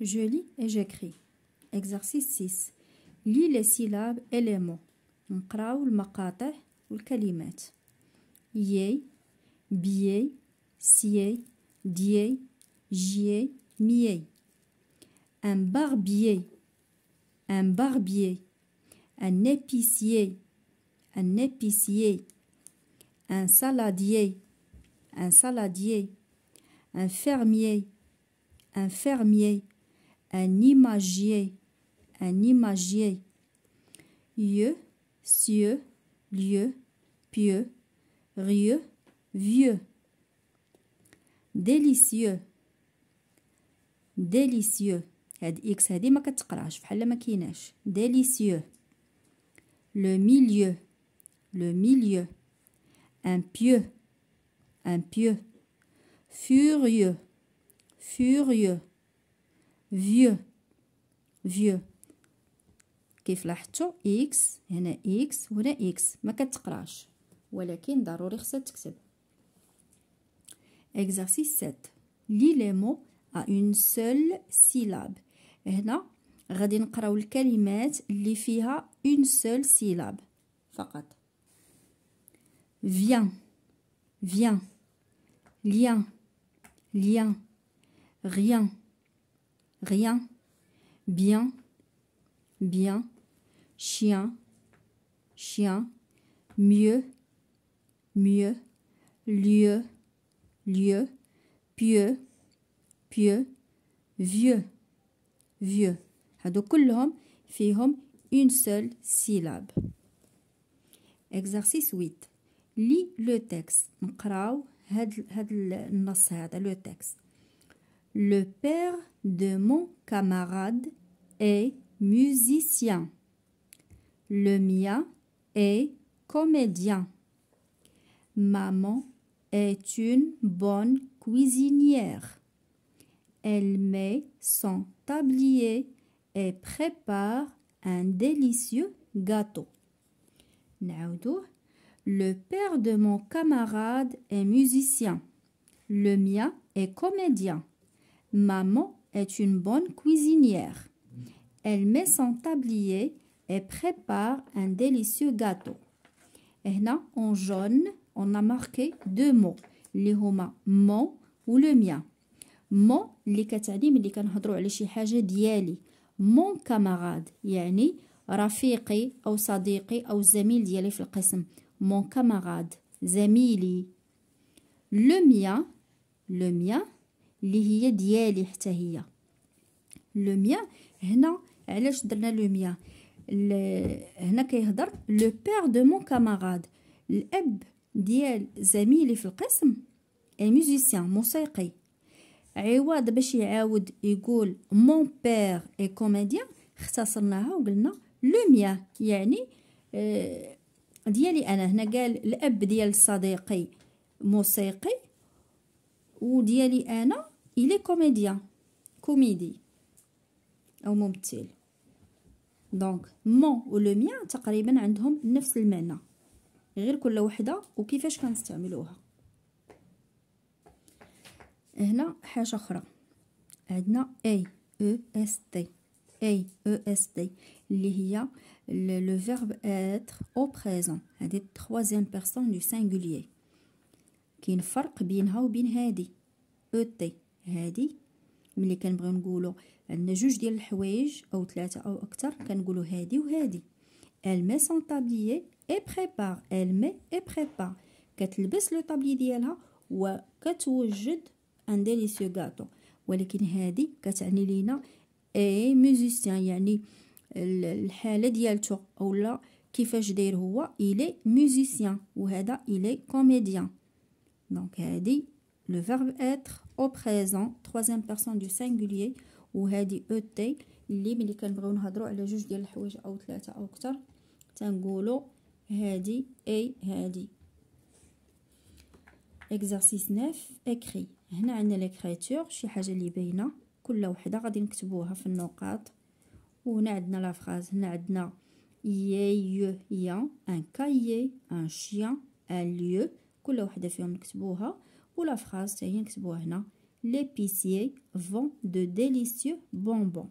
Je lis et j'écris. Exercice 6. Lis les syllabes et les mots. نقراو ou والكلمات ياي bi, si, di, جياي mi. un barbier un barbier un épicier un épicier un saladier un saladier un fermier un fermier un imagier, un imagier. Yeux, cieux, lieu, pieux, rieux, vieux. Délicieux, délicieux. Had X, hadi ma délicieux. Le milieu, le milieu. Un pieux, un pieux. Furieux, furieux. vieux vieux كيف لاحظتوا اكس هنا اكس وهنا اكس ما كتقراش ولكن ضروري خصها تكتب exercice 7 لي لي مو ا اون سول سيلاب هنا غادي نقراو الكلمات اللي فيها اون سول سيلاب فقط viens viens lien lien rien rien, bien, bien, chien, chien, mieux, mieux, lieu, lieu, pieux, pieux, vieux, vieux. هادو كلهم فيهم une seule syllabe. Exercice 8. Lis le texte. le texte. Le père de mon camarade est musicien. Le mien est comédien. Maman est une bonne cuisinière. Elle met son tablier et prépare un délicieux gâteau. Le père de mon camarade est musicien. Le mien est comédien. Maman est une bonne cuisinière. Elle met son tablier et prépare un délicieux gâteau. Et là, en jaune, on a marqué deux mots. Les mots, mon ou le mien. Mon, mon camarade, yani rafiqi ou sadiqi ou zemil dieli Mon camarade, zemili. Le mien, le mien, اللي هي ديالي حتى هي لو ميان هنا علاش درنا لو ميان هنا كيهضر لو بير دو مون كاماراد الاب ديال زميلي في القسم اي ميوزيسيان موسيقي عوض باش يعاود يقول مون بير اي كوميديان اختصرناها وقلنا لو ميان يعني آه، ديالي انا هنا قال الاب ديال صديقي موسيقي وديالي انا إلي كوميديان كوميدي أو ممثل دونك مون و لو ميان تقريبا عندهم نفس المعنى غير كل وحده وكيفاش كنستعملوها هنا حاجه اخرى عندنا اي او اس تي اي او اس تي اللي هي لو فيرب اتر او بريزون هذه التروازيام بيرسون دو سينغوليير كاين فرق بينها وبين هادي او تي هادي ملي كنبغيو نقولوا عندنا جوج ديال الحوايج او ثلاثه او اكثر كنقولوا هادي وهادي elle met son tablier et prépare elle met et prépare كتلبس لو طابلي ديالها وكتوجد ان ديليسيو غاتو ولكن هادي كتعني لينا اي ميوزيسيان يعني الحاله ديالته اولا كيفاش داير هو الي ميوزيسيان وهذا الي كوميديان دونك هادي Le verbe être au présent, troisième personne du singulier, ou وهذه ET li ملي كنبغيو نهضروا على جوج ديال الحوايج او ثلاثه او اكثر تنقولوا هذه اي هذه Exercice 9 اكري هنا عندنا ليكريتور شي حاجه اللي باينه كل وحده غادي نكتبوها في النقاط وهنا عندنا لا فراز هنا عندنا يي يا ان كايي ان شيان ان ليو كل وحده فيهم نكتبوها ou la phrase, c'est rien hein. L'épicier ce de délicieux bonbons.